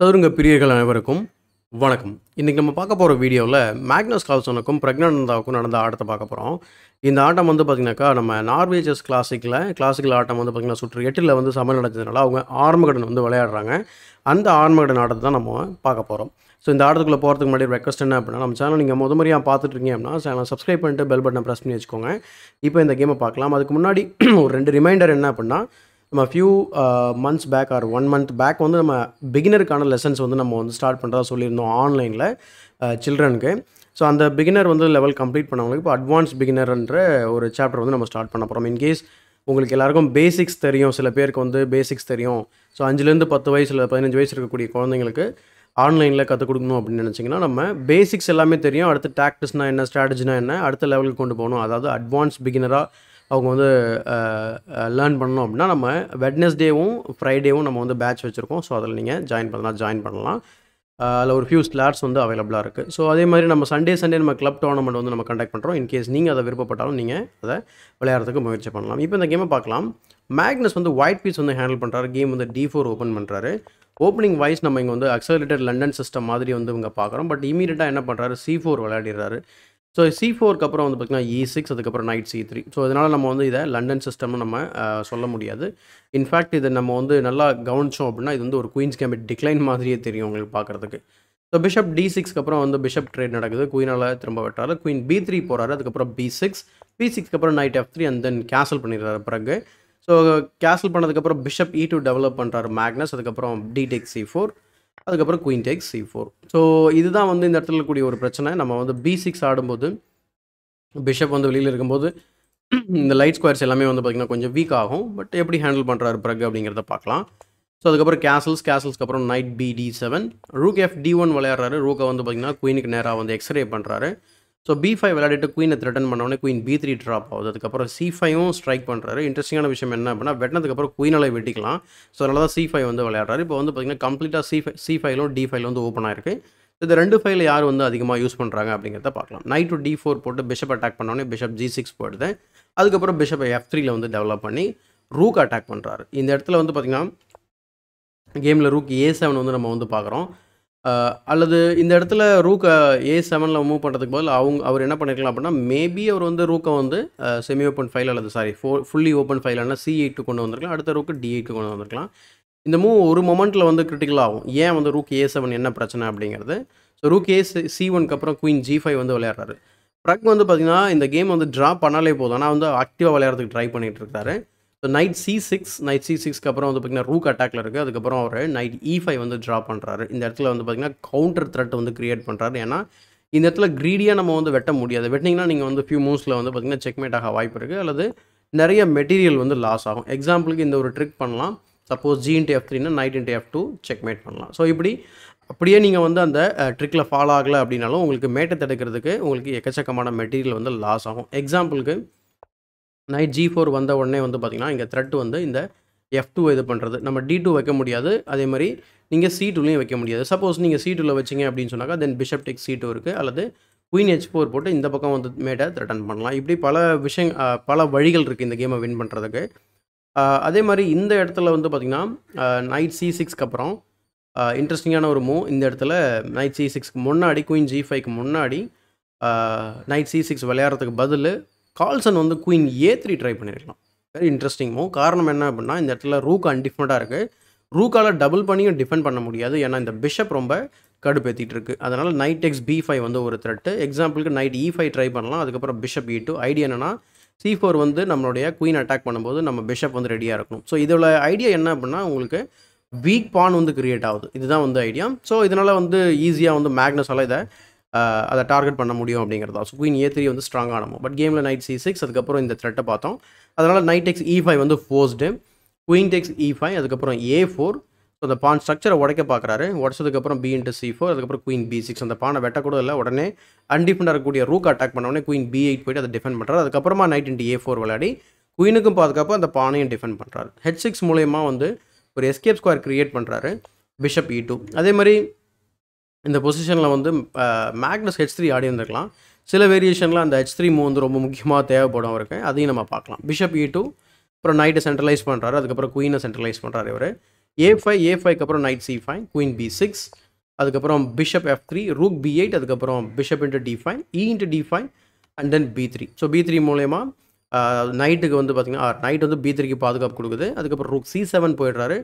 சதுரங்க பிரியர்கள் அனைவருக்கும் வணக்கம் இன்றைக்கி நம்ம பார்க்க போகிற வீடியோவில் மேக்னஸ் கால்சனுக்கும் பிரக்னானந்தாவுக்கும் நடந்த ஆட்டத்தை பார்க்க போகிறோம் இந்த ஆட்டம் வந்து பார்த்திங்கனாக்கா நம்ம நார்வேஜஸ் கிளாசிக்கில் கிளாசிக்கல் ஆட்டம் வந்து பார்த்திங்கன்னா சுற்று எட்டில் வந்து சமையல் நடந்ததுனால அவங்க ஆர்மகடன் வந்து விளையாடுறாங்க அந்த ஆர்மகடன் ஆட்டத்தை தான் நம்ம பார்க்க போகிறோம் ஸோ இந்த ஆட்டத்துக்குள்ளே போகிறதுக்கு முன்னாடி ரெக்வஸ்ட் என்ன அப்படின்னா நம்ம சேனல் நீங்கள் முத முறையாக பார்த்துட்ருக்கீங்க அப்படின்னா சேனல் சப்ஸ்கிரைப் பண்ணிட்டு பெல் பட்டனை ப்ரெஸ் பண்ணி வச்சுக்கோங்க இப்போ இந்த கேமை பார்க்கலாம் அதுக்கு முன்னாடி ஒரு ரெண்டு ரிமைண்டர் என்ன அப்படின்னா நம்ம few months back or one month back வந்து நம்ம பிகினருக்கான லெசன்ஸ் வந்து நம்ம வந்து ஸ்டார்ட் பண்ணுறதா சொல்லியிருந்தோம் ஆன்லைனில் சில்ட்ரனுக்கு ஸோ அந்த பிகினர் வந்து லெவல் கம்ப்ளீட் பண்ணவங்களுக்கு இப்போ அட்வான்ஸ் பிகினர்ன்ற ஒரு சாப்டர் வந்து நம்ம ஸ்டார்ட் பண்ண போகிறோம் இன்கேஸ் உங்களுக்கு எல்லாருக்கும் பேசிக்ஸ் தெரியும் சில பேருக்கு வந்து பேசிக்ஸ் தெரியும் ஸோ அஞ்சுலேருந்து பத்து வயசில் பதினஞ்சு வயசு இருக்கக்கூடிய குழந்தைங்களுக்கு ஆன்லைனில் கற்றுக் கொடுக்கணும் அப்படின்னு நினச்சிங்கன்னா நம்ம பேசிக்ஸ் எல்லாமே தெரியும் அடுத்து டாக்டிஸ்னால் என்ன ஸ்ட்ராட்டஜினா என்ன அடுத்த லெவலுக்கு கொண்டு போகணும் அதாவது அட்வான்ஸ் பிகினராக அவங்க வந்து லேர்ன் பண்ணோம் அப்படின்னா நம்ம வெட்னஸ்டேவும் ஃப்ரைடேவும் நம்ம வந்து பேட்ச் வச்சுருக்கோம் ஸோ அதில் நீங்கள் ஜாயின் பண்ணலாம் ஜாயின் பண்ணலாம் அதில் ஒரு ஃபியூ ஸ்லாட்ஸ் வந்து அவைலபிளாக இருக்குது ஸோ அதே மாதிரி நம்ம சண்டே சண்டே நம்ம கிளப் டோர்னமெண்ட் வந்து நம்ம கண்டக்ட் பண்ணுறோம் இன்கேஸ் நீங்கள் அதை விருப்பப்பட்டாலும் நீங்கள் அதை விளையாடுறதுக்கு முயற்சி பண்ணலாம் இப்போ இந்த கேமை பார்க்கலாம் மேக்னஸ் வந்து ஒயிட் பீஸ் வந்து ஹேண்டில் பண்ணுறாரு கேம் வந்து டி ஃபோர் ஓப்பன் பண்ணுறாரு ஓப்பனிங் வைஸ் நம்ம இங்கே வந்து அக்சலேட்டட் லண்டன் சிஸ்டம் மாதிரி வந்து இவங்க பார்க்குறோம் பட் இமீடியட்டாக என்ன பண்ணுறாரு சி ஃபோர் விளையாடிடுறாரு ஸோ சி ஃபோருக்கு அப்புறம் வந்து பார்த்திங்கன்னா இ e சிக்ஸ் அதுக்கப்புறம் நைட் சி த்ரீ ஸோ இதனால் நம்ம வந்து இதை லண்டன் சிஸ்டம்னு நம்ம சொல்ல முடியாது இன்ஃபேக்ட் இதை நம்ம வந்து நல்லா கவனிச்சோம் அப்படின்னா இது வந்து ஒரு குயின்ஸ் கேம்பிட் டிக்ளைன் மாதிரியே தெரியும் உங்களுக்கு பார்க்குறதுக்கு ஸோ பிஷப் டி சிக்ஸ்க்கு அப்புறம் வந்து பிஷப் ட்ரேட் நடக்குது குயினால் திரும்ப வெட்டாரு குயின் பி த்ரீ போகிறாரு அதுக்கப்புறம் பி சிக்ஸ் பி சிக்ஸ்க்கு அப்புறம் knight f three and then cancel பண்ணிடுறாரு பிறகு ஸோ கேன்சல் பண்ணதுக்கப்புறம் bishop e e two develop பண்ணுறாரு மேக்னஸ் அதுக்கப்புறம் டி டெக் சி ஃபோர் அதுக்கப்புறம் queen take c four so இதுதான் வந்து இந்த இடத்துல இருக்கக்கூடிய ஒரு பிரச்சனை நம்ம வந்து பி சிக்ஸ் ஆடும்போது பிஷப் வந்து வெளியில் இருக்கும்போது இந்த லைட் ஸ்கொயர்ஸ் எல்லாமே வந்து பார்த்திங்கன்னா கொஞ்சம் வீக் ஆகும் பட் எப்படி ஹேண்டில் பண்ணுறாரு பிரக் அப்படிங்கிறத பார்க்கலாம் ஸோ அதுக்கப்புறம் கேசல்ஸ் கேசல்ஸ்க்கு அப்புறம் knight b d seven rook f d one விளையாடுறாரு ரூக்கை வந்து பார்த்திங்கன்னா குயினுக்கு நேராக வந்து எக்ஸ்ரே பண்ணுறாரு ஸோ பி ஃபைவ் விளையாடிட்டு குயினை த்ரெட்டன் பண்ணோடனே குயின் பி த்ரீ ட்ராப் ஆகுது அதுக்கப்புறம் சி ஃபைவும் ஸ்ட்ரைக் பண்ணுறாரு இன்ட்ரெஸ்டிங்கான விஷயம் என்ன அப்படின்னா வெட்டினதுக்கப்புறம் குயினால் வெட்டிக்கலாம் ஸோ அதனால தான் சி ஃபைவ் வந்து விளையாடுறாரு இப்போ வந்து பார்த்திங்கன்னா கம்ப்ளீட்டாக சி ஃபை சி ஃபைலும் டி ஃபைவ் வந்து ஓப்பன் ஆயிருக்கு இந்த ரெண்டு ஃபைல யார் வந்து அதிகமாக யூஸ் பண்ணுறாங்க அப்படிங்கிறத பார்க்கலாம் நைட் டு டி ஃபோர் போட்டு பிஷப் அட்டாக் பண்ணோடனே பிஷப் ஜி சிக்ஸ் போடுது அதுக்கப்புறம் பிஷப் எஃப் த்ரீல வந்து டெவலப் பண்ணி ரூக் அட்டாக் பண்ணுறாரு இந்த இடத்துல வந்து பார்த்திங்கன்னா கேமில் ரூக் ஏ செவன் வந்து நம்ம வந்து பார்க்குறோம் அல்லது இந்த இடத்துல ரூக்கை ஏ செவனில் மூவ் பண்ணுறதுக்கு பதில் அவங்க அவர் என்ன பண்ணிருக்கலாம் அப்படின்னா மேபி அவர் வந்து ரூக்கை வந்து செமி ஓப்பன் ஃபைல் அல்லது சாரி ஃபோ ஃபுல்லி ஓப்பன் ஃபைல் ஆனால் சி எயிட்டு கொண்டு வந்திருக்கலாம் அடுத்த ரூக்கு டி எயிட்டு கொண்டு வந்திருக்கலாம் இந்த மூவ் ஒரு மொமெண்ட்டில் வந்து கிரிட்டிக்கல் ஆகும் ஏன் வந்து ரூக் ஏ செவன் என்ன பிரச்சனை அப்படிங்கிறது ஸோ ரூக் ஏ சி ஒனுக்கு அப்புறம் குயின் ஜி ஃபைவ் வந்து விளையாடுறாரு ப்ரக் வந்து பார்த்திங்கன்னா இந்த கேம் வந்து ட்ரா பண்ணாலே போதும் ஆனால் வந்து ஆக்டிவாக விளையாடுறதுக்கு ட்ரை பண்ணிகிட்டு இருக்காரு so knight c six knight c சிக்ஸ்க்கு அப்புறம் வந்து பார்த்திங்கன்னா ரூக் அட்டாக்ல இருக்குது அதுக்கப்புறம் அவர் நைட் இ ஃபைவ் வந்து ட்ரா பண்ணுறாரு இந்த இடத்துல வந்து பார்த்திங்கன்னா கவுண்டர் த்ரெட் வந்து கிரியேட் பண்ணுறாரு ஏன்னா இந்த இடத்துல க்ரீடியாக நம்ம வந்து வெட்ட முடியாது வெட்டினீங்கன்னா நீங்கள் வந்து ஃபியூ மூவ்ஸில் வந்து பார்த்திங்கன்னா செக்மேட் ஆக வாய்ப்பு இருக்குது அல்லது நிறைய மெட்டீரியல் வந்து லாஸ் ஆகும் எக்ஸாம்பிளுக்கு இந்த ஒரு ட்ரிக் பண்ணலாம் சப்போஸ் ஜி இன்ட்டு எஃப் த்ரீனா knight into f two checkmate பண்ணலாம் ஸோ இப்படி அப்படியே நீங்கள் வந்து அந்த ட்ரிக்கில் ஃபாலோ ஆகலை அப்படின்னாலும் உங்களுக்கு மேட்டை தடுக்கிறதுக்கு உங்களுக்கு எக்கச்சக்கமான மெட்டீரியல் வந்து லாஸ் ஆகும் எக்ஸாம்பிளுக்கு நைட் ஜி ஃபோர் வந்த உடனே வந்து பார்த்திங்கன்னா இங்கே த்ரெட் வந்து இந்த எஃப் டூ இது பண்ணுறது நம்ம டி டூ வைக்க முடியாது அதே மாதிரி நீங்கள் சி டூலையும் வைக்க முடியாது சப்போஸ் நீங்கள் சி டூவில் வச்சிங்க அப்படின்னு சொன்னாக்கா then bishop take c two இருக்குது அல்லது குயின் ஹெச் ஃபோர் போட்டு இந்த பக்கம் வந்து மேடை த்ரெட்டன் பண்ணலாம் இப்படி பல விஷயம் பல வழிகள் இருக்குது இந்த கேமை வின் பண்ணுறதுக்கு அதே மாதிரி இந்த இடத்துல வந்து பார்த்திங்கன்னா நைட் சி சிக்ஸ்க்கு அப்புறம் இன்ட்ரெஸ்டிங்கான ஒரு மூவ் இந்த இடத்துல நைட் சி சிக்ஸ்க்கு முன்னாடி குயின் ஜி ஃபைவ்க்கு முன்னாடி நைட் சி சிக்ஸ் விளையாடுறதுக்கு பதில் கால்சன் வந்து குயின் ஏ த்ரீ ட்ரை பண்ணியிருக்கலாம் வெரி இன்ட்ரெஸ்டிங் காரணம் என்ன அப்படின்னா இந்த இடத்துல ரூக் அன்டிஃபெண்டாக இருக்குது ரூக்கால் டபுள் பண்ணியும் டிஃபெண்ட் பண்ண முடியாது ஏன்னா இந்த பிஷப் ரொம்ப கடுப்பேற்றிட்டு இருக்குது அதனால் நைட் எக்ஸ் பி ஃபைவ் வந்து ஒரு த்ரெட்டு எக்ஸாம்பிளுக்கு நைட் இ ஃபைவ் ட்ரை பண்ணலாம் அதுக்கப்புறம் பிஷப் இ டூ ஐடியா என்னென்னா சி ஃபோர் வந்து நம்மளுடைய குயின் அட்டாக் பண்ணும்போது நம்ம பிஷப் வந்து ரெடியாக இருக்கணும் ஸோ இதோட ஐடியா என்ன அப்படின்னா உங்களுக்கு வீக் பான் வந்து கிரியேட் ஆகுது இதுதான் வந்து ஐடியா ஸோ இதனால் வந்து ஈஸியாக வந்து மேக்னஸால் இதை அதை டார்கெட் பண்ண முடியும் அப்படிங்கிறதா ஸோ குயின் ஏ த்ரீ வந்து ஸ்ட்ராங் ஆனமோ பட் கேமில் நைட் சி சிக்ஸ் அதுக்கப்புறம் இந்த த்ரெட்டை பார்த்தோம் அதனால் நைட் டெக்ஸ் இ ஃபைவ் வந்து forced queen takes e five அதுக்கப்புறம் ஏ ஃபோர் ஸோ அந்த பான் ஸ்ட்ரக்சரை உடைக்க பார்க்குறாரு உடச்சதுக்கப்புறம் பி இன்ட்டு சி ஃபோர் அதுக்கப்புறம் குயின் பி சிக்ஸ் அந்த பானை வெட்டக்கூட இல்லை உடனே அன்டிஃபண்டாக இருக்கக்கூடிய ரூக் அட்டாக் பண்ண உடனே குயின் பி எயிட் போய்ட்டு அதை டிஃபெண்ட் பண்ணுறாரு அதுக்கப்புறமா நைட் இன்ட்டு ஏ ஃபோர் விளையாடி குயினுக்கும் பாதுகாப்பாக அந்த பானையும் டிஃபெண்ட் பண்ணுறாரு ஹெச் சிக்ஸ் மூலயமா வந்து ஒரு எஸ்கேப் ஸ்கொயர் க்ரியேட் பண்ணுறாரு பிஷப் இ டூ அதே மாதிரி இந்த பொசிஷனில் வந்து மேக்னஸ் ஹெச் த்ரீ ஆடி வந்துருக்கலாம் சில வேரியேஷனில் அந்த ஹெச் த்ரீ மூவ் வந்து ரொம்ப முக்கியமாக தேவைப்படும் அவருக்கு அதையும் நம்ம பார்க்கலாம் பிஷப் இ டூ அப்புறம் நைட்டை சென்ட்ரலைஸ் பண்ணுறாரு அதுக்கப்புறம் குயினை சென்ட்ரலைஸ் பண்ணுறாரு இவர் ஏ ஃபைவ் ஏ ஃபைவ்க்கு அப்புறம் knight c five queen b six அதுக்கப்புறம் bishop f three rook b eight அதுக்கப்புறம் bishop into d five e into d five and then b three so b three மூலயமா நைட்டுக்கு வந்து பார்த்தீங்கன்னா நைட் வந்து B த்ரீக்கு பாதுகாப்பு கொடுக்குது அதுக்கப்புறம் ரூக் சி செவன் போயிடுறாரு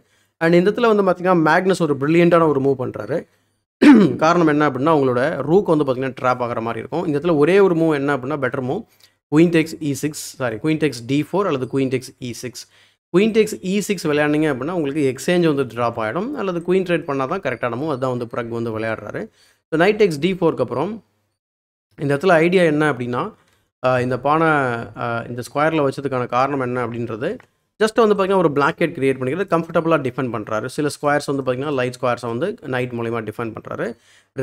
அண்ட் இந்த இடத்துல வந்து பார்த்திங்கன்னா மேக்னஸ் ஒரு ப்ரில்லியண்ட்டான ஒரு மூவ் பண்ணுறாரு காரணம் என்ன அப்படின்னா உங்களோட ரூக் வந்து பார்த்திங்கன்னா ட்ராப் ஆகிற மாதிரி இருக்கும் இந்த இடத்துல ஒரே ஒரு மூவ் என்ன அப்படின்னா better move queen takes e six sorry queen takes d four அல்லது queen takes e six queen takes e six விளையாண்டிங்க அப்படின்னா உங்களுக்கு எக்ஸ்சேஞ்ச் வந்து ட்ராப் ஆகிடும் அல்லது குயின் ட்ரேட் பண்ணால் தான் கரெக்டான மூவ் அதுதான் வந்து ப்ரக் வந்து விளையாடுறாரு ஸோ நைட் டெக்ஸ் டி ஃபோருக்கு அப்புறம் இந்த இடத்துல ஐடியா என்ன அப்படின்னா இந்த பானை இந்த ஸ்கொயரில் வச்சதுக்கான காரணம் என்ன அப்படின்றது ஜஸ்ட் வந்து பார்த்திங்கன்னா ஒரு பிளாக் கிரியேட் பண்ணிக்கிறது கம்ஃபர்டபுளாக டிஃபெண்ட் பண்ணுறாரு சில ஸ்கொயர்ஸ் வந்து பார்த்திங்கன்னா லைட் ஸ்கொயர்ஸை வந்து நைட் மூலிமா டிஃபெண்ட் பண்ணுறாரு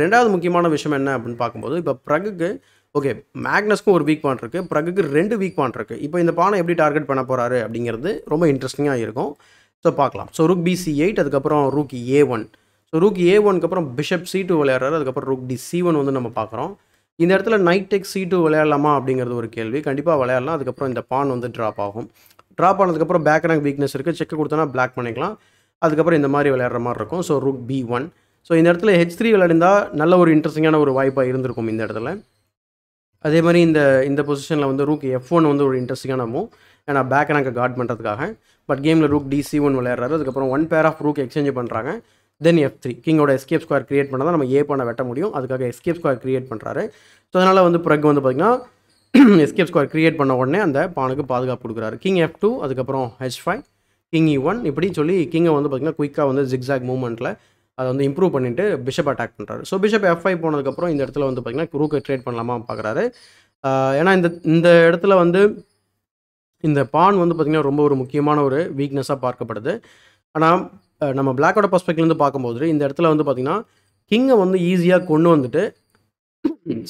ரெண்டாவது முக்கியமான விஷயம் என்ன அப்படின்னு பார்க்கும்போது இப்போ ப்ரகுக்கு ஓகே மேக்னஸ்க்கும் ஒரு வீக் பாயிண்ட் இருக்குது ப்ரகுக்கு ரெண்டு வீக் பாயிண்ட் இருக்குது இப்போ இந்த பானை எப்படி டார்கெட் பண்ண போகிறாரு அப்படிங்கிறது ரொம்ப இன்ட்ரெஸ்டிங்காக இருக்கும் ஸோ பார்க்கலாம் so rook b c eight அதுக்கப்புறம் rook a one so rook a ஒனுக்கு அப்புறம் பிஷப் சி டூ விளையாடுறாரு அதுக்கப்புறம் ரூக் டி சி ஒன் வந்து நம்ம பார்க்குறோம் இந்த இடத்துல நைட் டெக் சி டூ விளையாடலாமா அப்படிங்கிறது ஒரு கேள்வி கண்டிப்பாக விளையாடலாம் அதுக்கப்புறம் இந்த பான் வந்து ட்ராப் ஆகும் ட்ராப் ஆனதுக்கப்புறம் பேக் ரேங்க் வீக்னஸ் இருக்குது செக் கொடுத்தோன்னா பிளாக் பண்ணிக்கலாம் அதுக்கப்புறம் இந்த மாதிரி விளையாடுற மாதிரி இருக்கும் so rook b one so இந்த இடத்துல ஹெச் த்ரீ விளையாடிந்தால் நல்ல ஒரு இன்ட்ரெஸ்டிங்கான ஒரு வாய்ப்பாக இருந்திருக்கும் இந்த இடத்துல அதே மாதிரி இந்த இந்த பொசிஷனில் வந்து ரூக் எஃப் ஒன் வந்து ஒரு இன்ட்ரெஸ்டிங்கான மூவ் ஏன்னா பேக் ரேங்க்கை கார்ட் பண்ணுறதுக்காக பட் கேமில் ரூக் டிசி ஒன் விளையாடுறாரு அதுக்கப்புறம் one pair of rook exchange பண்ணுறாங்க தென் எஃப் த்ரீ கிங்கோட எஸ்கேப் ஸ்கொயர் கிரியேட் பண்ணால் தான் நம்ம ஏ பண்ண வெட்ட முடியும் அதுக்காக எஸ்கேப் ஸ்கொயர் கிரியேட் பண்ணுறாரு ஸோ அதனால் வந்து ப்ரக் வந்து பார்த்திங்கன்னா எஸ்கேப் ஸ்கொயர் கிரியேட் பண்ண உடனே அந்த பானுக்கு பாதுகாப்பு கொடுக்குறாரு கிங் எஃப் டூ அதுக்கப்புறம் h five king e one இப்படி சொல்லி கிங்கை வந்து பார்த்திங்கன்னா குயிக்காக வந்து ஜிக்ஸாக் மூவ்மெண்ட்டில் அதை வந்து இம்ப்ரூவ் பண்ணிவிட்டு பிஷப் அட்டாக் பண்ணுறாரு ஸோ பிஷப் எஃப் ஃபைவ் போனதுக்கப்புறம் இந்த இடத்துல வந்து பார்த்திங்கன்னா குரூக்கு ட்ரேட் பண்ணலாமா பார்க்குறாரு ஏன்னா இந்த இந்த இடத்துல வந்து இந்த பான் வந்து பார்த்திங்கன்னா ரொம்ப ஒரு முக்கியமான ஒரு வீக்னஸாக பார்க்கப்படுது ஆனால் நம்ம பிளாக்கோட பர்ஸ்பெக்ட்லேருந்து பார்க்கும்போது இந்த இடத்துல வந்து பார்த்திங்கன்னா கிங்கை வந்து ஈஸியாக கொண்டு வந்துட்டு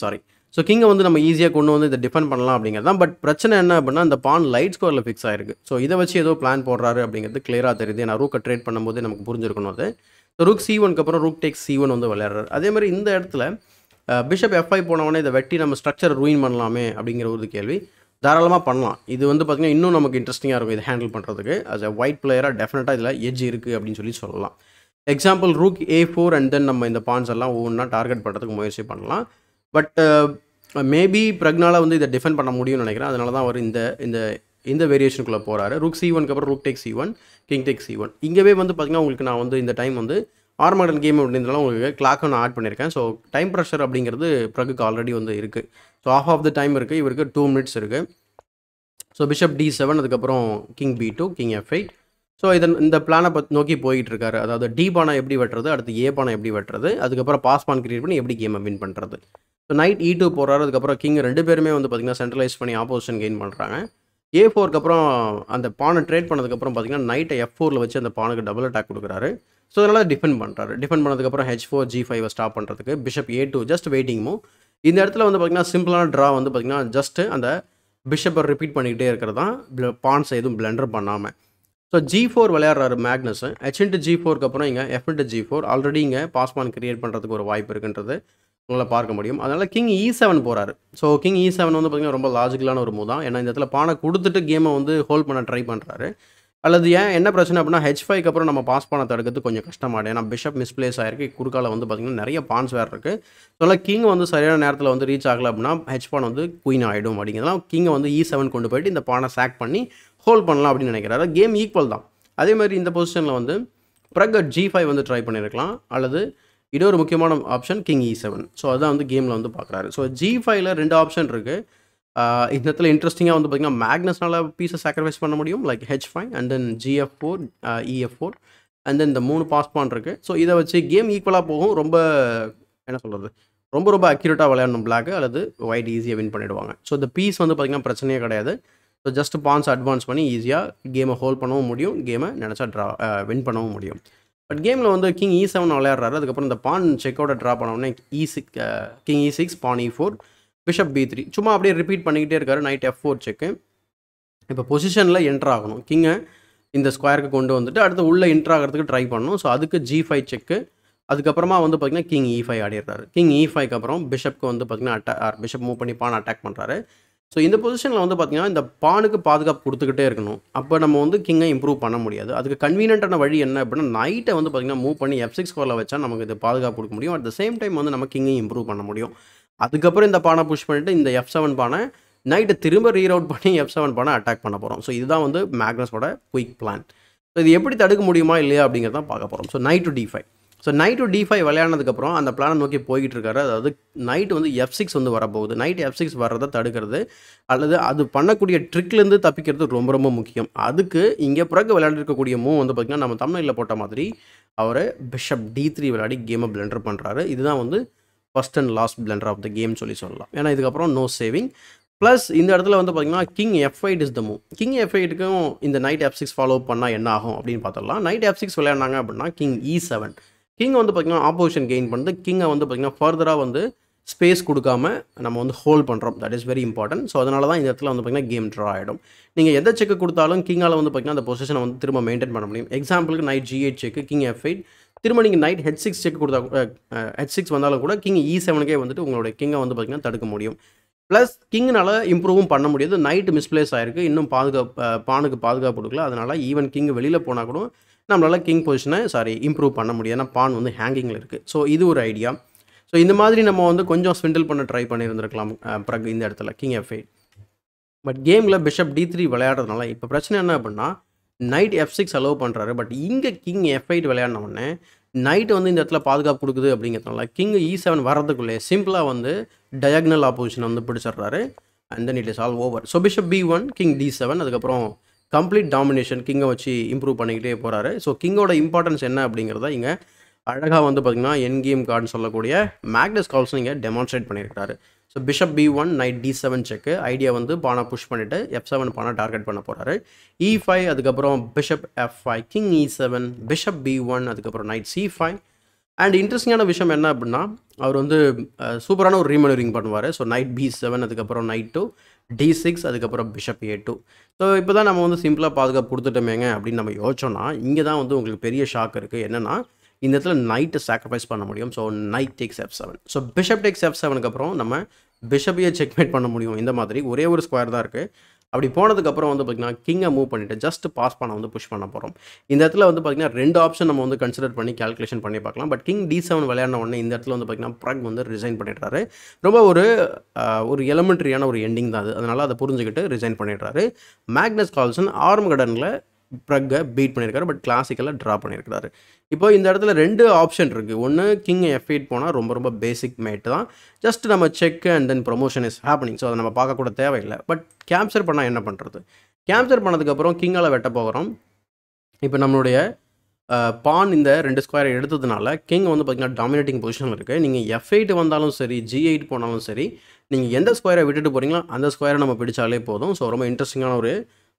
சாரி ஸோ கிங்கை வந்து நம்ம ஈஸியாக கொண்டு வந்து இதை டிஃபெண்ட் பண்ணலாம் அப்படிங்கிறது தான் பட் பிரச்சனை என்ன அப்படின்னா இந்த பான் லைட் ஸ்கோரில் ஃபிக்ஸ் ஆயிருக்கு ஸோ இதை வச்சு ஏதோ பிளான் போடுறாரு அப்படிங்கிறது கிளியராக தெரியுது ஏன்னா ரூக்கை ட்ரேட் பண்ணும்போது நமக்கு புரிஞ்சிருக்கணும் அது ஸோ ரூக் சி ஒனுக்கு அப்புறம் ரூக் டேக் சி ஒன் வந்து விளையாடுறாரு அதே மாதிரி இந்த இடத்துல பிஷப் எஃப்ஐ போனவனே இதை வெட்டி நம்ம ஸ்ட்ரக்சர் ரூயின் பண்ணலாமே அப்படிங்கிற ஒரு கேள்வி தாராளமாக பண்ணலாம் இது வந்து பார்த்திங்கன்னா இன்னும் நமக்கு இன்ட்ரெஸ்டிங்காக இருக்கும் இது ஹேண்டில் பண்ணுறதுக்கு அஸ் அ ஒயிட் பிளேயராக டெஃபினட்டாக இதில் எஜ் இருக்குது அப்படின்னு சொல்லி சொல்லலாம் example rook a four and then நம்ம இந்த பான்ஸ் எல்லாம் ஒவ்வொன்றா டார்கெட் பண்ணுறதுக்கு முயற்சி பண்ணலாம் பட் மேபி பிரக்னால வந்து இதை டிஃபெண்ட் பண்ண முடியும்னு நினைக்கிறேன் அதனால தான் அவர் இந்த இந்த இந்த வேரியேஷனுக்குள்ளே போகிறாரு ரூக் சி ஒனுக்கு அப்புறம் rook take c one king take c one இங்கேவே வந்து பார்த்திங்கன்னா உங்களுக்கு நான் வந்து இந்த டைம் வந்து ஆர்மாடன் கேம் அப்படின்றதுலாம் உங்களுக்கு கிளாக்கை நான் ஆட் பண்ணியிருக்கேன் ஸோ டைம் ப்ரெஷர் அப்படிங்கிறது ப்ரகுக்கு ஆல்ரெடி வந்து இருக்குது so off of the time இருக்குது இவருக்கு டூ மினிட்ஸ் இருக்குது ஸோ பிஷப் டி செவன் அதுக்கப்புறம் king b two king f eight so இதன் இந்த பிளானை பத் நோக்கி போயிட்டு இருக்காரு அதாவது டி பானை எப்படி வெட்டுறது அடுத்து ஏ பானை எப்படி வெட்டுறது அதுக்கப்புறம் பாஸ் பான் கிரியேட் பண்ணி எப்படி கேமை வின் பண்ணுறது ஸோ நைட் இ டூ போகிறாரு அதுக்கப்புறம் கிங் ரெண்டு பேருமே வந்து பார்த்திங்கன்னா சென்ட்ரலைஸ் பண்ணி ஆப்போசிஷன் கெயின் பண்ணுறாங்க ஏ ஃபோருக்கு அப்புறம் அந்த பானை ட்ரேட் பண்ணதுக்கப்புறம் பார்த்திங்கன்னா நைட்டை எஃப் ஃபோரில் வச்சு அந்த பானுக்கு டபுள் அட்டாக் கொடுக்குறாரு ஸோ அதனால் டிஃபெண்ட் பண்ணுறாரு டிஃபெண்ட் பண்ணதுக்கப்புறம் ஹெச் ஃபோர் ஜி ஃபைவை ஸ்டாப் பண்ணுறதுக்கு bishop a two just waiting இந்த இடத்துல வந்து பார்த்திங்கன்னா சிம்பிளான ட்ரா வந்து பார்த்திங்கன்னா ஜஸ்ட்டு அந்த பிஷப்பை ரிப்பீட் பண்ணிக்கிட்டே இருக்கிறது தான் பான்ஸை எதுவும் பிளண்டர் பண்ணாமல் ஸோ ஜி ஃபோர் விளையாடுறாரு மேக்னஸ் ஹெச் இன்ட்டு ஜி ஃபோருக்கு அப்புறம் இங்கே f into g four already இங்கே பாஸ்மான் கிரியேட் பண்ணுறதுக்கு ஒரு வாய்ப்பு இருக்குன்றது உங்களால் பார்க்க முடியும் அதனால் கிங் இ செவன் போகிறாரு ஸோ கிங் இ செவன் வந்து பார்த்திங்கன்னா ரொம்ப லாஜிக்கலான ஒரு மூவ் தான் ஏன்னா இந்த இடத்துல பானை கொடுத்துட்டு கேமை வந்து ஹோல்ட் பண்ண ட்ரை பண்ணுறாரு அல்லது ஏன் என்ன பிரச்சனை அப்படின்னா ஹெச் ஃபைக்கு அப்புறம் நம்ம பாஸ் பண்ண தடுக்கிறது கொஞ்சம் கஷ்டமாடு ஏன்னா பிஷப் மிஸ்பிளேஸ் ஆயிருக்கு குறுக்கால வந்து பார்த்திங்கன்னா நிறைய பான்ஸ் வேறு இருக்குது ஸோ கிங் வந்து சரியான நேரத்தில் வந்து ரீச் ஆகலை அப்படின்னா ஹெச் பான் வந்து குயின் ஆகிடும் அப்படிங்கிறதுலாம் கிங்கை வந்து இ e செவன் கொண்டு போயிட்டு இந்த பானை சேக் பண்ணி ஹோல்ட் பண்ணலாம் அப்படின்னு நினைக்கிறாரு கேம் ஈக்குவல் தான் அதே மாதிரி இந்த பொசிஷனில் வந்து ப்ரக் ஜி ஃபைவ் வந்து ட்ரை பண்ணியிருக்கலாம் அல்லது இது ஒரு முக்கியமான option king e seven so அதுதான் வந்து கேமில் வந்து பார்க்குறாரு ஸோ ஜி ஃபைவ்ல ரெண்டு ஆப்ஷன் இருக்குது இந்த இன்ட்ரெஸ்டிங்காக வந்து பார்த்திங்கன்னா மேக்னஸ்னால பீஸை சாக்ரிஃபைஸ் பண்ண முடியும் like h five and then g f four e f four and then இந்த மூணு பாஸ் பான் இருக்குது ஸோ இதை வச்சு கேம் ஈக்குவலாக போகும் ரொம்ப என்ன சொல்கிறது ரொம்ப ரொம்ப அக்யூரேட்டாக விளையாடணும் பிளாக் அல்லது ஒயிட் ஈஸியாக வின் பண்ணிடுவாங்க ஸோ இந்த பீஸ் வந்து பார்த்திங்கன்னா பிரச்சனையே கிடையாது ஸோ ஜஸ்ட் பான்ஸ் அட்வான்ஸ் பண்ணி ஈஸியாக கேமை ஹோல்ட் பண்ணவும் முடியும் கேமை நினச்சா ட்ரா வின் பண்ணவும் முடியும் பட் கேமில் வந்து கிங் இ செவன் விளையாடுறாரு அதுக்கப்புறம் இந்த பான் செக்கோட ட்ரா பண்ணோடனே e six king e six pawn e four bishop b three சும்மா அப்படியே ரிப்பீட் பண்ணிக்கிட்டே இருக்காரு நைட் எஃப் ஃபோர் செக்கு இப்போ பொசிஷனில் என்ட்ரு ஆகணும் கிங்கை இந்த ஸ்கொயருக்கு கொண்டு வந்துட்டு அடுத்து உள்ளே என்ட்ரு ஆகிறதுக்கு ட்ரை பண்ணணும் ஸோ அதுக்கு ஜி ஃபைவ் செக்கு அதுக்கப்புறமா வந்து பார்த்திங்கன்னா கிங் இ e ஃபைவ் ஆடிடுறாரு கிங் இ ஃபைவ்க்கு அப்புறம் பிஷப்க்கு வந்து பார்த்திங்கன்னா அட்டா பிஷப் மூவ் பண்ணி பான் அட்டாக் பண்ணுறாரு ஸோ இந்த பொசிஷனில் வந்து பார்த்தீங்கன்னா இந்த பானுக்கு பாதுகாப்பு கொடுத்துக்கிட்டே இருக்கணும் அப்போ நம்ம வந்து கிங்கை இம்ப்ரூவ் பண்ண முடியாது அதுக்கு கன்வீனியன்ட்டான வழி என்ன அப்படின்னா நைட்டை வந்து பார்த்திங்கன்னா மூவ் பண்ணி எஃப் சிக்ஸ் கோரில் வச்சா நமக்கு இது பாதுகாப்பு கொடுக்க முடியும் அட் த சேம் டைம் வந்து நம்ம கிங்கை இம்ப்ரூவ் பண்ண முடியும் அதுக்கப்புறம் இந்த பானை புஷ் பண்ணிவிட்டு இந்த எஃப் செவன் பானை நைட்டை திரும்ப ரீரவுட் பண்ணி எஃப் செவன் பானை அட்டாக் பண்ண போகிறோம் ஸோ இதுதான் வந்து மேக்னஸோட குயிக் பிளான் ஸோ இது எப்படி தடுக்க முடியுமா இல்லையா அப்படிங்கிறதான் பார்க்க போகிறோம் so knight to d five so knight d five விளையாடினதுக்கப்புறம் அந்த பிளானை நோக்கி போய்கிட்டு இருக்காரு அதாவது நைட்டு வந்து எஃப் சிக்ஸ் வந்து வரப்போகுது நைட் எஃப் சிக்ஸ் வர்றதை தடுக்கிறது அல்லது அது பண்ணக்கூடிய ட்ரிக்லேருந்து தப்பிக்கிறது ரொம்ப ரொம்ப முக்கியம் அதுக்கு இங்கே பிறகு விளையாண்டுருக்கக்கூடிய மூவ் வந்து பார்த்திங்கன்னா நம்ம தமிழில் போட்ட மாதிரி அவர் பிஷப் டி த்ரீ விளையாடி கேமை பிளண்டர் பண்ணுறாரு இதுதான் வந்து first and last blunder of the game சொல்லி சொல்லலாம் ஏன்னா இதுக்கப்புறம் நோ சேவிங் ப்ளஸ் இந்த இடத்துல வந்து பார்த்திங்கன்னா king f eight is the move king f ஐட்டுக்கும் இந்த நைட் எஃப் சிக்ஸ் ஃபாலோ பண்ணால் என்ன ஆகும் அப்படின்னு பார்த்துடலாம் நைட் எஃப் சிக்ஸ் விளையாடினாங்க அப்படின்னா கிங் இ செவன் கிங்கை வந்து பார்த்திங்கன்னா ஆப்போசிஷன் கெயின் பண்ணுறது கிங்கை வந்து பார்த்திங்கன்னா ஃபர்தராக வந்து ஸ்பேஸ் கொடுக்காம நம்ம வந்து ஹோல்ட் பண்ணுறோம் that is very important so அதனால தான் இந்த இடத்துல வந்து பார்த்திங்கன்னா கேம் ட்ரா ஆகிடும் நீங்கள் எந்த செக் கொடுத்தாலும் கிங்கால் வந்து பார்த்திங்கன்னா அந்த பொசிஷனை வந்து திரும்ப மெயின்டைன் பண்ண முடியும் எக்ஸாம்பிளுக்கு knight g eight check king f eight திரும்ப நீங்கள் நைட் ஹெச் சிக்ஸ் செக் கொடுத்தா ஹெச் சிக்ஸ் வந்தாலும் கூட கிங் இ செவனுக்கே வந்துட்டு உங்களுடைய கிங்கை வந்து பார்த்திங்கன்னா தடுக்க முடியும் ப்ளஸ் கிங்னால் இம்ப்ரூவும் பண்ண முடியாது நைட்டு மிஸ்பிளேஸ் ஆகிருக்கு இன்னும் பாதுகாப்பு பானுக்கு பாதுகாப்பு கொடுக்கல அதனால் ஈவன் கிங் வெளியில் போனால் கூட நம்மளால் கிங் பொசிஷனை சாரி இம்ப்ரூவ் பண்ண முடியும் ஏன்னா பான் வந்து ஹேங்கிங்கில் இருக்குது ஸோ இது ஒரு ஐடியா ஸோ இந்த மாதிரி நம்ம வந்து கொஞ்சம் ஸ்விண்டில் பண்ண ட்ரை பண்ணியிருந்திருக்கலாம் பிறகு இந்த இடத்துல கிங் எஃப் எயிட் பட் கேமில் பிஷப் டி த்ரீ விளையாடுறதுனால இப்போ பிரச்சனை என்ன அப்படின்னா நைட் எஃப் சிக்ஸ் அலோவ் பண்ணுறாரு பட் இங்கே கிங் எஃப் எயிட் விளையாடினவுடனே நைட் வந்து இந்த இடத்துல பாதுகாப்பு கொடுக்குது அப்படிங்கிறதுனால கிங் இ செவன் வரதுக்குள்ளே சிம்பிளாக வந்து டயக்னல் ஆப்போசிஷன் வந்து பிடிச்சிடுறாரு and then it is all over so bishop b one king d seven அதுக்கப்புறம் கம்ப்ளீட் டாமினேஷன் கிங்கை வச்சு இம்ப்ரூவ் பண்ணிக்கிட்டே போகிறாரு ஸோ கிங்கோட இம்பார்ட்டன்ஸ் என்ன அப்படிங்கிறத இங்கே அழகாக வந்து பார்த்திங்கன்னா என் கேம் கார்டுன்னு சொல்லக்கூடிய மேக்னஸ் கால்ஸ் இங்கே டெமான்ஸ்ட்ரேட் பண்ணியிருக்காரு so bishop b one knight d seven check idea வந்து பானை புஷ் பண்ணிவிட்டு எஃப் செவன் பானை டார்கெட் பண்ண போகிறாரு இ e ஃபைவ் அதுக்கப்புறம் bishop f five king e seven bishop b one அதுக்கப்புறம் நைட் சி ஃபைவ் அண்ட் இன்ட்ரெஸ்டிங்கான விஷயம் என்ன அப்படின்னா அவர் வந்து சூப்பரான ஒரு ரீமனரிங் பண்ணுவார் ஸோ நைட் பி செவன் அதுக்கப்புறம் நைட் டூ டி சிக்ஸ் அதுக்கப்புறம் பிஷப் ஏ டூ ஸோ இப்போ தான் நம்ம வந்து சிம்பிளாக பாதுகாப்பு கொடுத்துட்டோமேங்க அப்படின்னு நம்ம யோசிச்சோன்னா இங்கே தான் வந்து உங்களுக்கு பெரிய ஷாக் இருக்குது என்னென்னா இந்த இடத்துல நைட்டு சாக்ரிஃபைஸ் பண்ண முடியும் so knight takes f seven so bishop takes f செவனுக்கு அப்புறம் நம்ம பிஷப்பையே செக்மேட் பண்ண முடியும் இந்த மாதிரி ஒரே ஒரு ஸ்கொயர் தான் இருக்குது அப்படி போனதுக்கப்புறம் வந்து பார்த்திங்கன்னா கிங்கை மூவ் பண்ணிவிட்டு ஜஸ்ட் பாஸ் பண்ண வந்து புஷ் பண்ண போகிறோம் இந்த இடத்துல வந்து பார்த்திங்கன்னா ரெண்டு ஆப்ஷன் நம்ம வந்து கன்சிடர் பண்ணி கால்குலேஷன் பண்ணி பார்க்கலாம் பட் கிங் டி செவன் விளையாடின உடனே இந்த இடத்துல வந்து பார்த்திங்கன்னா ப்ரக் வந்து ரிசைன் பண்ணிடுறாரு ரொம்ப ஒரு ஒரு எலமெண்ட்ரியான ஒரு எண்டிங் தான் அது அதனால் அதை புரிஞ்சுக்கிட்டு ரிசைன் பண்ணிடுறாரு மேக்னஸ் கால்சன் ஆர்ம் கடனில் ப்ரக்கை பீட் பண்ணியிருக்காரு பட் கிளாசிக்கலாக ட்ரா பண்ணியிருக்கிறாரு இப்போ இந்த இடத்துல ரெண்டு ஆப்ஷன் இருக்குது ஒன்று கிங் எஃப் எயிட் போனால் ரொம்ப ரொம்ப பேசிக் மேட் தான் ஜஸ்ட் நம்ம check and then promotion is happening so அதை நம்ம பார்க்கக்கூட தேவையில்லை பட் கேப்சர் பண்ணால் என்ன பண்ணுறது கேப்சர் பண்ணதுக்கப்புறம் கிங்கால் வெட்ட போகிறோம் இப்போ நம்மளுடைய பான் இந்த ரெண்டு ஸ்கொயர் எடுத்ததுனால கிங் வந்து பார்த்திங்கன்னா டாமினேட்டிங் பொசிஷனில் இருக்குது நீங்கள் எஃப் எயிட் வந்தாலும் சரி ஜி எயிட் போனாலும் சரி நீங்கள் எந்த ஸ்கொயரை விட்டுட்டு போகிறீங்களோ அந்த ஸ்கொயரை நம்ம பிடிச்சாலே போதும் ஸோ ரொம்ப இன்ட்ரெஸ்டிங்கான ஒரு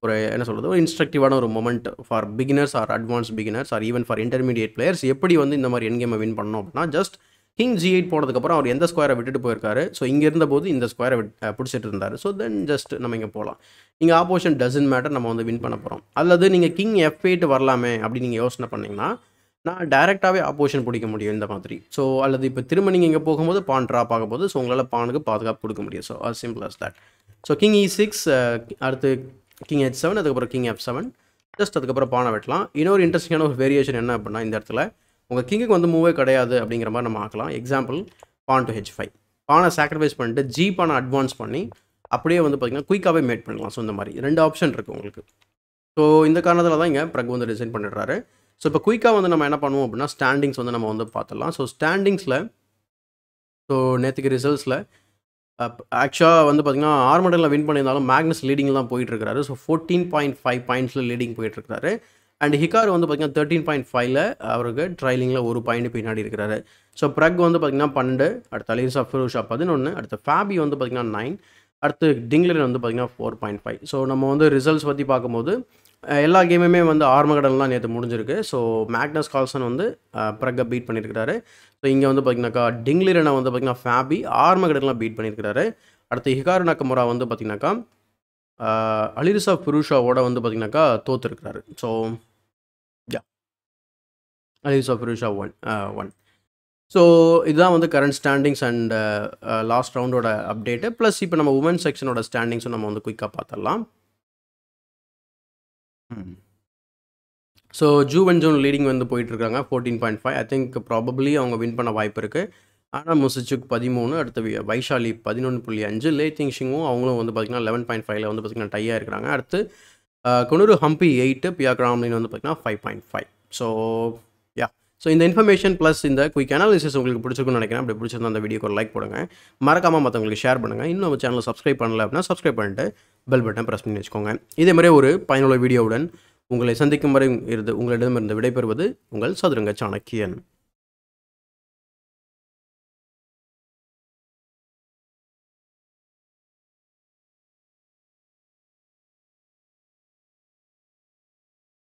ஒரு என்ன சொல்கிறது ஒரு இன்ஸ்ட்ரக்டிவான ஒரு moment for beginners or advance beginners or even for intermediate players எப்படி வந்து இந்த மாதிரி என் கேமை வின் பண்ணோம் அப்படின்னா ஜஸ்ட் கிங் ஜி எயிட் போனதுக்கப்புறம் அவர் எந்த ஸ்கொயரை விட்டுட்டு போயிருக்காரு ஸோ இங்கே இருந்தபோது இந்த ஸ்கொயரை பிடிச்சிட்டு இருந்தார் ஸோ தென் ஜஸ்ட் நம்ம இங்கே போகலாம் இங்கே ஆப்போஷன் டசன் மேட்டர் நம்ம வந்து வின் பண்ண போகிறோம் அல்லது நீங்கள் கிங் எஃப் எயிட் வரலாமே அப்படின்னு நீங்கள் யோசனை பண்ணிங்கன்னா நான் டேரெக்டாகவே ஆப்போஷன் பிடிக்க முடியும் இந்த மாதிரி ஸோ அல்லது இப்போ திரும்ப நீங்கள் இங்கே போகும்போது பான் ட்ராப் ஆகும்போது ஸோ உங்களால் பானுக்கு பாதுகாப்பு கொடுக்க முடியும் so as simple as that so king e six அடுத்து கிங் ஹெச் செவன் அதுக்கப்புறம் கிங் எஃப் செவன் ஜஸ்ட் அதுக்கப்புறம் பானை வெட்டலாம் இன்னொரு இன்ட்ரெஸ்டிங்கான ஒரு வேரியேஷன் என்ன அப்படின்னா இந்த இடத்துல உங்கள் கிங்குக்கு வந்து மூவே கிடையாது அப்படிங்கிற மாதிரி நம்ம ஆக்கலாம் example pawn to h five பானை சாக்ரிஃபைஸ் பண்ணிட்டு ஜி பானை அட்வான்ஸ் பண்ணி அப்படியே வந்து பார்த்திங்கன்னா குயிக்காகவே மேட் பண்ணலாம் ஸோ இந்த மாதிரி ரெண்டு ஆப்ஷன் இருக்குது உங்களுக்கு ஸோ இந்த காரணத்தில் தான் இங்கே ப்ரக் வந்து டிசைன் பண்ணிடுறாரு ஸோ இப்போ குயிக்காக வந்து நம்ம என்ன பண்ணுவோம் அப்படின்னா ஸ்டாண்டிங்ஸ் வந்து நம்ம வந்து பார்த்துடலாம் ஸோ ஸ்டாண்டிங்ஸில் ஸோ நேற்றுக்கு ரிசல்ட்ஸில் ஆக்சுவலாக வந்து பார்த்திங்கன்னா ஆர்மடலில் வின் பண்ணியிருந்தாலும் மேக்னஸ் லீடிங் தான் போயிட்டுருக்காரு ஸோ ஃபோர்டீன் பாயிண்ட் ஃபைவ் பாயிண்ட்ஸில் லீடிங் போயிட்டுருக்காரு அண்ட் ஹிகார் வந்து பார்த்திங்கன்னா தேர்ட்டின் பாயிண்ட் ஃபைவ்ல அவருக்கு ட்ரைலிங்கில் ஒரு பாயிண்ட் பின்னாடி இருக்கிறாரு ஸோ ப்ரக் வந்து பார்த்திங்கன்னா பன்னெண்டு அடுத்த அலிசா ஃபிரோஷா பதினொன்று அடுத்த ஃபேபி வந்து பார்த்திங்கன்னா நைன் அடுத்து டிங்லர் வந்து பார்த்திங்கன்னா ஃபோர் பாயிண்ட் ஃபைவ் ஸோ நம்ம வந்து ரிசல்ட்ஸ் பற்றி பார்க்கும்போது எல்லா கேமுமே வந்து ஆர்மகடன்லாம் நேற்று முடிஞ்சிருக்கு ஸோ மேக்னஸ் கால்சன் வந்து ப்ரக்கை பீட் பண்ணியிருக்கிறாரு ஸோ இங்கே வந்து பார்த்தீங்கன்னாக்கா டிங்லிரனை வந்து பார்த்திங்கன்னா ஃபேபி ஆர்மகடன்லாம் பீட் பண்ணியிருக்கிறாரு அடுத்து ஹிகாரு நக்கமுரா வந்து பார்த்திங்கனாக்கா அலிரிசா புருஷாவோட வந்து பார்த்திங்கனாக்கா தோத்துருக்கிறாரு so yeah Alireza Firouzja one one so இதுதான் வந்து கரண்ட் ஸ்டாண்டிங்ஸ் அண்ட் லாஸ்ட் ரவுண்டோட அப்டேட்டு ப்ளஸ் இப்போ நம்ம உமன் செக்ஷனோட ஸ்டாண்டிங்ஸும் நம்ம வந்து குயிக்காக பார்த்துடலாம் ஸோ அண்ட் ஜோன் லீடிங் வந்து போயிட்டுருக்காங்க fourteen point five I think probably அவங்க வின் பண்ண வாய்ப்பு இருக்குது ஆனால் முசிச்சுக் பதிமூணு அடுத்து வைஷாலி பதினொன்று புள்ளி அஞ்சு லேத்திங் ஷிங்கும் அவங்களும் வந்து பார்த்திங்கன்னா லெவன் பாயிண்ட் ஃபைவ்ல வந்து பார்த்திங்கன்னா டையாக இருக்கிறாங்க அடுத்து குனூர் ஹம்பி எயிட்டு பியா கிராம்லின் வந்து பார்த்திங்கன்னா five point five so so இந்த இன்ஃபர்மேஷன் ப்ளஸ் இந்த குயிக் அனாலிசிஸ் உங்களுக்கு பிடிச்சிருக்குன்னு நினைக்கிறேன் அப்படி பிடிச்சிருந்தா அந்த வீடியோக்கு லைக் போடுங்க மறக்காமல் மற்றவங்களுக்கு ஷேர் பண்ணுங்கள் இன்னும் நம்ம சேனல் சப்ஸ்கிரைப் பண்ணல அப்படின்னா சப்ஸ்கிரைப் பண்ணிட்டு பெல் பட்டன் ப்ரெஸ் பண்ணி வச்சுக்கோங்க இதே மாதிரி ஒரு பயனுள்ள வீடியோவுடன் உங்களை சந்திக்கும் வரை இருந்து உங்களிடமிருந்து விடைபெறுவது உங்கள் சதுரங்க சாணக்கியன்